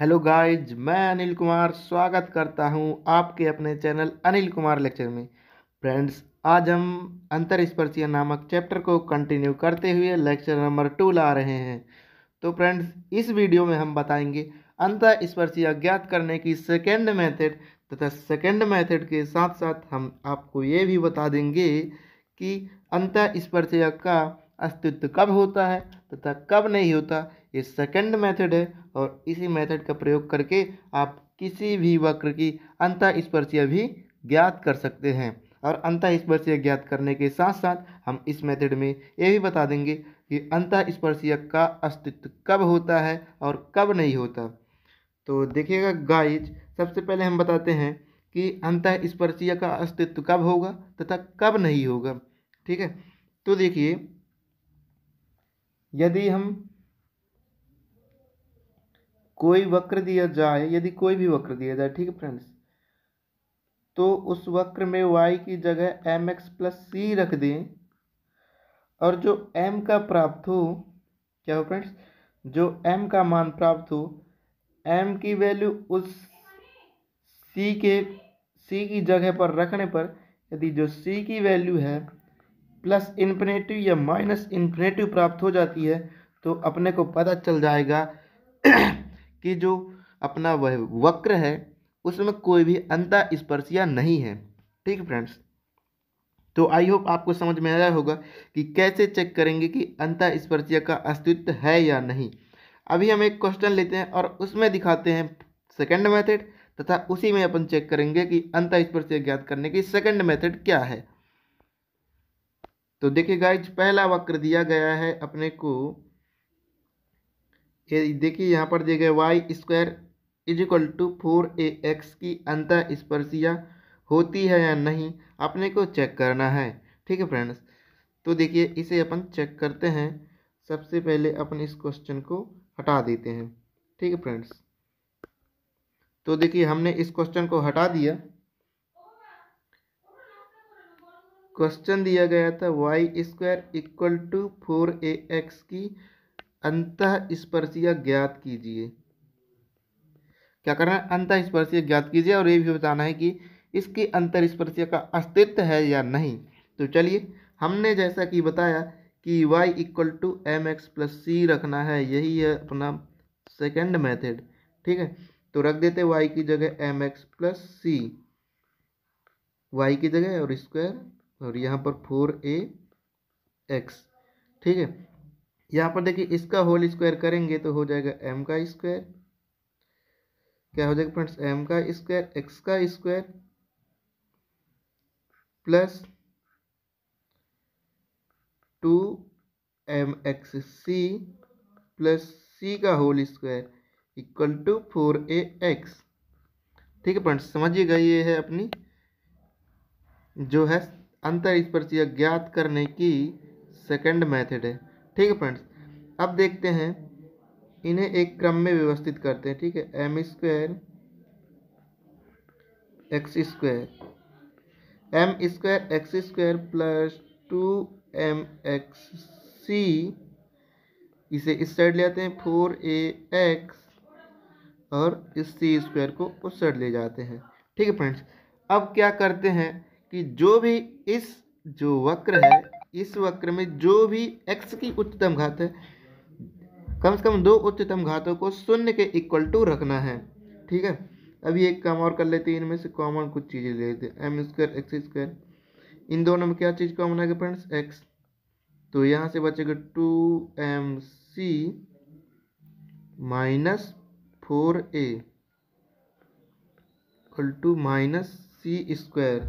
hello guys मैं अनिल कुमार स्वागत करता हूं आपके अपने चैनल अनिल कुमार लेक्चर में फ्रेंड्स आज हम अंतर स्पर्शीय नामक चैप्टर को कंटिन्यू करते हुए लेक्चर नंबर टू ला रहे हैं तो फ्रेंड्स इस वीडियो में हम बताएंगे स्पर्शीय ज्ञात करने की सेकेंड मेथड तथा सेकेंड मेथड के साथ साथ हम आपको ये भी बता देंगे कि स्पर्शीय का अस्तित्व कब होता है तथा कब नहीं होता ये सेकंड मेथड है और इसी मेथड का प्रयोग करके आप किसी भी वक्र की अंतःस्पर्शीय भी ज्ञात कर सकते हैं और अंतःस्पर्शीय ज्ञात करने के साथ साथ हम इस मेथड में ये भी बता देंगे कि अंतःस्पर्शीय का अस्तित्व कब होता है और कब नहीं होता तो देखिएगा गाइज सबसे पहले हम बताते हैं कि अंतःस्पर्शीय का अस्तित्व कब होगा तथा कब नहीं होगा ठीक है तो देखिए यदि हम कोई वक्र दिया जाए यदि कोई भी वक्र दिया जाए ठीक है फ्रेंड्स तो उस वक्र में y की जगह एम एक्स प्लस सी रख दें और जो m का प्राप्त हो क्या हो फ्रेंड्स जो m का मान प्राप्त हो m की वैल्यू उस c के c की जगह पर रखने पर यदि जो c की वैल्यू है प्लस इन्फिनेटिव या माइनस इन्फिनेटिव प्राप्त हो जाती है तो अपने को पता चल जाएगा कि जो अपना वह वक्र है उसमें कोई भी स्पर्शिया नहीं है ठीक फ्रेंड्स तो आई होप आपको समझ में आया होगा कि कैसे चेक करेंगे कि स्पर्शिया का अस्तित्व है या नहीं अभी हम एक क्वेश्चन लेते हैं और उसमें दिखाते हैं सेकेंड मेथड तथा उसी में अपन चेक करेंगे कि स्पर्शिया ज्ञात करने की सेकेंड मेथड क्या है तो देखिए गाइज पहला वक्र दिया गया है अपने को देखिए यहाँ पर दिए गए y square is equal to four a x की अंतर स्पर्शिया होती है या नहीं अपने को चेक करना है ठीक है फ्रेंड्स तो देखिए इसे अपन चेक करते हैं सबसे पहले अपन इस क्वेश्चन को हटा देते हैं ठीक है फ्रेंड्स तो देखिए हमने इस क्वेश्चन को हटा दिया क्वेश्चन दिया गया था y square equal to four a x की अंत स्पर्शीय ज्ञात कीजिए क्या करना है अंत स्पर्शीय ज्ञात कीजिए और ये भी बताना है कि इसकी अंतर स्पर्शीय का अस्तित्व है या नहीं तो चलिए हमने जैसा कि बताया कि y equal to m x plus c रखना है यही है अपना सेकेंड मेथड ठीक है तो रख देते y की जगह m x plus c y की जगह और स्क्वायर और यहाँ पर फोर ए एक्स ठीक है यहाँ पर देखिए इसका होल स्क्वायर करेंगे तो हो जाएगा एम का स्क्वायर क्या हो जाएगा फ्रेंड्स एम का स्क्वायर एक्स का square plus two m x c plus c का whole square equal to four a x ठीक है फ्रेंड्स समझिएगा ये है अपनी जो है अंतर स्पर्शीय ज्ञात करने की सेकंड मेथड है ठीक है फ्रेंड्स अब देखते हैं इन्हें एक क्रम में व्यवस्थित करते हैं ठीक है m square x square m square x square plus two m x c इसे इस साइड ले आते हैं फोर ए एक्स और इस सी स्क्वायर को उस साइड ले जाते हैं ठीक है फ्रेंड्स अब क्या करते हैं कि जो भी इस जो वक्र है इस वक्र में जो भी एक्स की उच्चतम घात है कम से कम दो उच्चतम घातों को शून्य के इक्वल टू रखना है ठीक है अभी एक काम और कर लेते हैं इनमें से कॉमन कुछ चीज़ें ले लेते हैं एम स्क्वायर एक्स स्क्वायर इन दोनों में क्या चीज़ कॉमन आएगा फ्रेंड्स एक्स तो यहाँ से बचेगा two m c minus four a equal to minus c square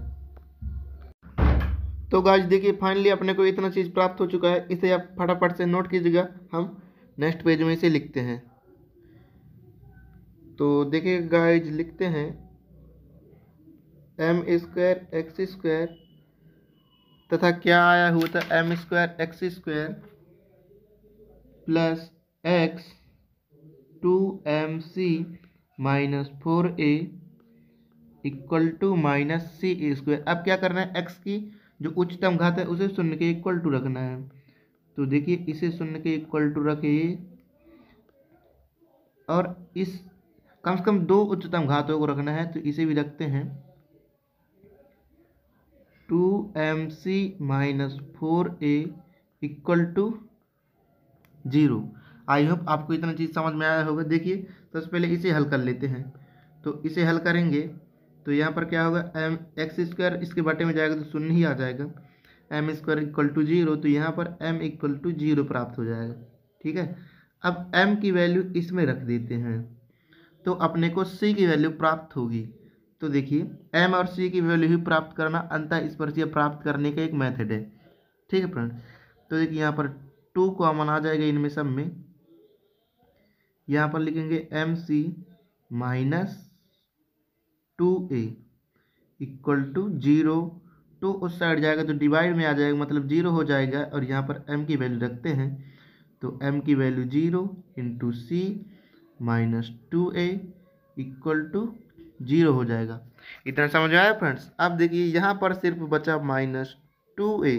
तो गाइज देखिए फाइनली अपने को इतना चीज़ प्राप्त हो चुका है इसे आप फटाफट से नोट कीजिएगा हम नेक्स्ट पेज में इसे लिखते हैं तो देखिए गाइज लिखते हैं एम स्क्वायर एक्स स्क्वायर तथा क्या आया हुआ था m square x square plus x two m c minus four a equal to minus c square अब क्या करना है एक्स की जो उच्चतम घात है उसे शून्य के इक्वल टू रखना है तो देखिए इसे शून्य के इक्वल टू रखिए और इस कम से कम दो उच्चतम घातों को रखना है तो इसे भी रखते हैं two m c minus four a equal to zero I hope आपको इतना चीज़ समझ में आया होगा देखिए सबसे तो पहले इसे हल कर लेते हैं तो इसे हल करेंगे तो यहाँ पर क्या होगा एम एक्स स्क्वायर इसके बटे में जाएगा तो शून्य ही आ जाएगा m square equal to zero तो यहाँ पर एम इक्वल टू जीरो प्राप्त हो जाएगा ठीक है अब एम की वैल्यू इसमें रख देते हैं तो अपने को सी की वैल्यू प्राप्त होगी तो देखिए एम और सी की वैल्यू ही प्राप्त करना स्पर्शीय प्राप्त करने का एक मैथड है ठीक है फ्रेंड तो देखिए यहाँ पर टू कॉमन आ जाएगा इनमें सब में यहाँ पर लिखेंगे m c minus two a equal to zero two उस साइड जाएगा तो डिवाइड में आ जाएगा मतलब जीरो हो जाएगा और यहाँ पर एम की वैल्यू रखते हैं तो एम की value zero into c minus two a equal to zero हो जाएगा इतना समझ में आया फ्रेंड्स अब देखिए यहाँ पर सिर्फ बचा minus two a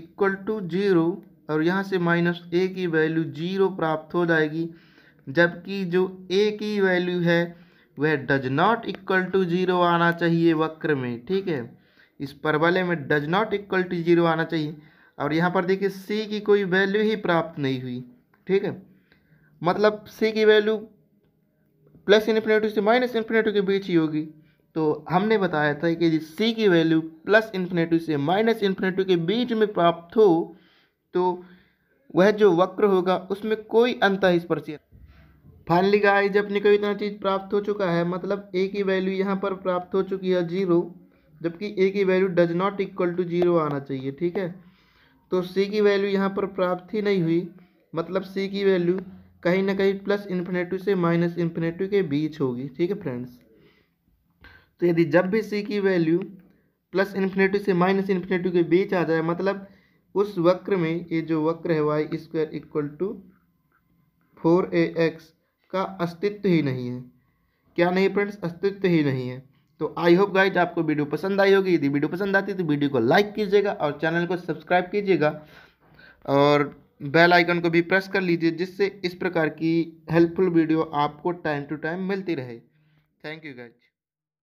equal to zero और यहाँ से माइनस ए की वैल्यू जीरो प्राप्त हो जाएगी जबकि जो ए की वैल्यू है वह does not equal to zero आना चाहिए वक्र में ठीक है इस परवलय में does not equal to zero आना चाहिए और यहाँ पर देखिए सी की कोई वैल्यू ही प्राप्त नहीं हुई ठीक है मतलब सी की वैल्यू प्लस इन्फिनेटिव से माइनस इन्फिनेटिव के बीच ही होगी तो हमने बताया था कि सी की वैल्यू प्लस इन्फिनेटिव से माइनस इन्फिनेटिव के बीच में प्राप्त हो तो वह जो वक्र होगा उसमें कोई इस पर स्पर्शीय फाइनली गाइज अपने को इतना चीज़ प्राप्त हो चुका है मतलब ए की वैल्यू यहाँ पर प्राप्त हो चुकी है जीरो जबकि ए की value does not equal to zero आना चाहिए ठीक है तो सी की वैल्यू यहाँ पर प्राप्त ही नहीं हुई मतलब सी की वैल्यू कहीं ना कहीं प्लस इन्फिनेटिव से माइनस इन्फिनेटिव के बीच होगी ठीक है फ्रेंड्स तो यदि जब भी सी की वैल्यू प्लस इन्फिनेटिव से माइनस इन्फिनेटिव के बीच आ जाए मतलब उस वक्र में ये जो वक्र है y square equal to four a x का अस्तित्व ही नहीं है क्या नहीं फ्रेंड्स अस्तित्व ही नहीं है तो आई होप गाइज आपको वीडियो पसंद आई होगी यदि वीडियो पसंद आती तो वीडियो को लाइक कीजिएगा और चैनल को सब्सक्राइब कीजिएगा और बेल आइकन को भी प्रेस कर लीजिए जिससे इस प्रकार की हेल्पफुल वीडियो आपको टाइम टू टाइम मिलती रहे थैंक यू गाइज